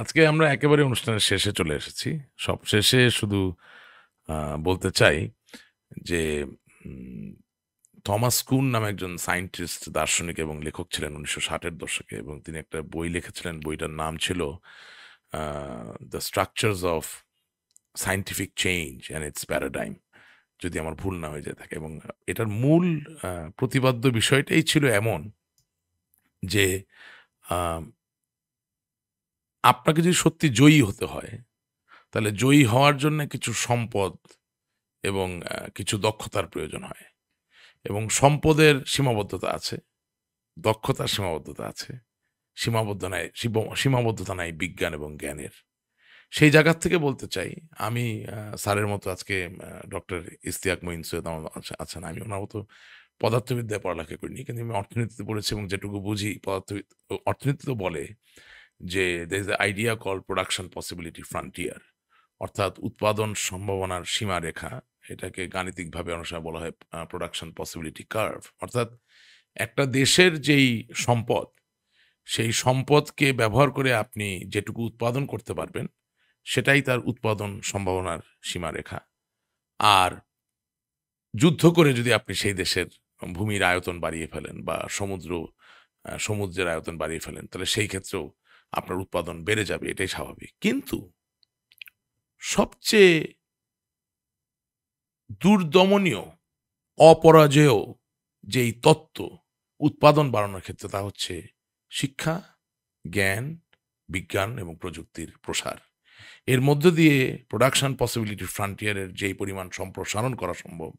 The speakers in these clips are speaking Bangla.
আজকে আমরা একেবারে অনুষ্ঠানের শেষে চলে এসেছি সব শেষে শুধু বলতে চাই যে থমাস কুন নামে একজন সায়েন্টিস্ট দার্শনিক এবং লেখক ছিলেন উনিশশো ষাটের দশকে এবং তিনি একটা বই লিখেছিলেন বইটার নাম ছিল the structures of scientific change and its paradigm যদি আমার ভুল না হয়ে যায় থাকে এবং এটার মূল প্রতিবাদ্য বিষয়টাই ছিল এমন যে আপনাকে যদি সত্যি জয়ী হতে হয় তাহলে জয়ী হওয়ার জন্য কিছু সম্পদ এবং কিছু দক্ষতার প্রয়োজন হয় এবং সম্পদের সীমাবদ্ধতা আছে দক্ষতার সীমাবদ্ধতা আছে সীমাবদ্ধ নাই সীমাবদ্ধতা নাই বিজ্ঞান এবং জ্ঞানের সেই জায়গার থেকে বলতে চাই আমি স্যারের মতো আজকে ডক্টর ইস্তিয়াক মহিন সৈয়দ আমার আছেন আমি ওনার মতো পদার্থবিদ্যায় পড়ালেখা করিনি কিন্তু আমি অর্থনীতিতে পড়েছি এবং যেটুকু বুঝি পদার্থবিদ অর্থনীতি তো বলে যে দেশ is idea call production possibility frontier অর্থাৎ উৎপাদন সম্ভাবনার সীমারেখা এটাকে গাণিতিকভাবে অনুসারে বলা হয় প্রোডাকশন পসিবিলিটি কার্ভ অর্থাৎ একটা দেশের যেই সম্পদ সেই সম্পদকে ব্যবহার করে আপনি যেটুকু উৎপাদন করতে পারবেন সেটাই তার উৎপাদন সম্ভাবনার সীমারেখা আর যুদ্ধ করে যদি আপনি সেই দেশের ভূমির আয়তন বাড়িয়ে ফেলেন বা সমুদ্র সমুদ্রের আয়তন বাড়িয়ে ফেলেন তাহলে সেই ক্ষেত্রেও আপনার উৎপাদন বেড়ে যাবে এটাই স্বাভাবিক কিন্তু সবচেয়ে দুর্দমনীয় অপরাজেয় যেই তত্ত্ব উৎপাদন বাড়ানোর ক্ষেত্রে তা হচ্ছে শিক্ষা জ্ঞান বিজ্ঞান এবং প্রযুক্তির প্রসার এর মধ্য দিয়ে প্রোডাকশান পসিবিলিটি ফ্রন্টিয়ারের যেই পরিমাণ সম্প্রসারণ করা সম্ভব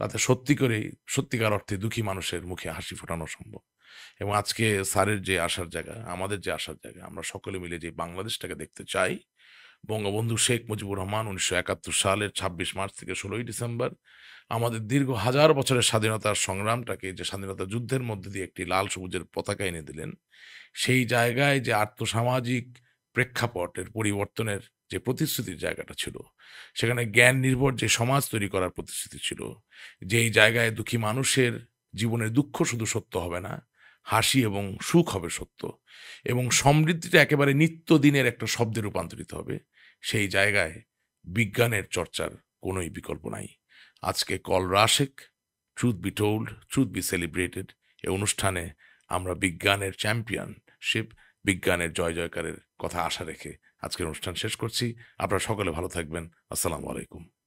তাতে সত্যি করে সত্যিকার অর্থে দুঃখী মানুষের মুখে হাসি ফোটানো সম্ভব এবং আজকে স্যারের যে আসার জায়গা আমাদের যে আসার জায়গা আমরা সকলে মিলে যে বাংলাদেশটাকে দেখতে চাই বঙ্গবন্ধু শেখ মুজিবুর রহমান উনিশশো একাত্তর সালের ছাব্বিশ মার্চ থেকে ষোলোই ডিসেম্বর আমাদের দীর্ঘ হাজার বছরের স্বাধীনতার সংগ্রামটাকে যে স্বাধীনতা যুদ্ধের মধ্যে দিয়ে একটি লাল সবুজের পতাকা এনে দিলেন সেই জায়গায় যে আর্থসামাজিক সামাজিক প্রেক্ষাপটের পরিবর্তনের যে প্রতিশ্রুতির জায়গাটা ছিল সেখানে জ্ঞান নির্ভর যে সমাজ তৈরি করার প্রতিশ্রুতি ছিল যেই জায়গায় দুঃখী মানুষের জীবনের দুঃখ শুধু সত্য হবে না হাসি এবং সুখ হবে সত্য এবং সমৃদ্ধিটা একেবারে নিত্যদিনের একটা শব্দে রূপান্তরিত হবে সেই জায়গায় বিজ্ঞানের চর্চার কোনোই বিকল্প নাই আজকে কল রাশেক truth be told truth be celebrated এ অনুষ্ঠানে আমরা বিজ্ঞানের চ্যাম্পিয়নশিপ বিজ্ঞানের জয় জয়কারের কথা আশা রেখে আজকের অনুষ্ঠান শেষ করছি আপনারা সকলে ভালো থাকবেন আসসালামু আলাইকুম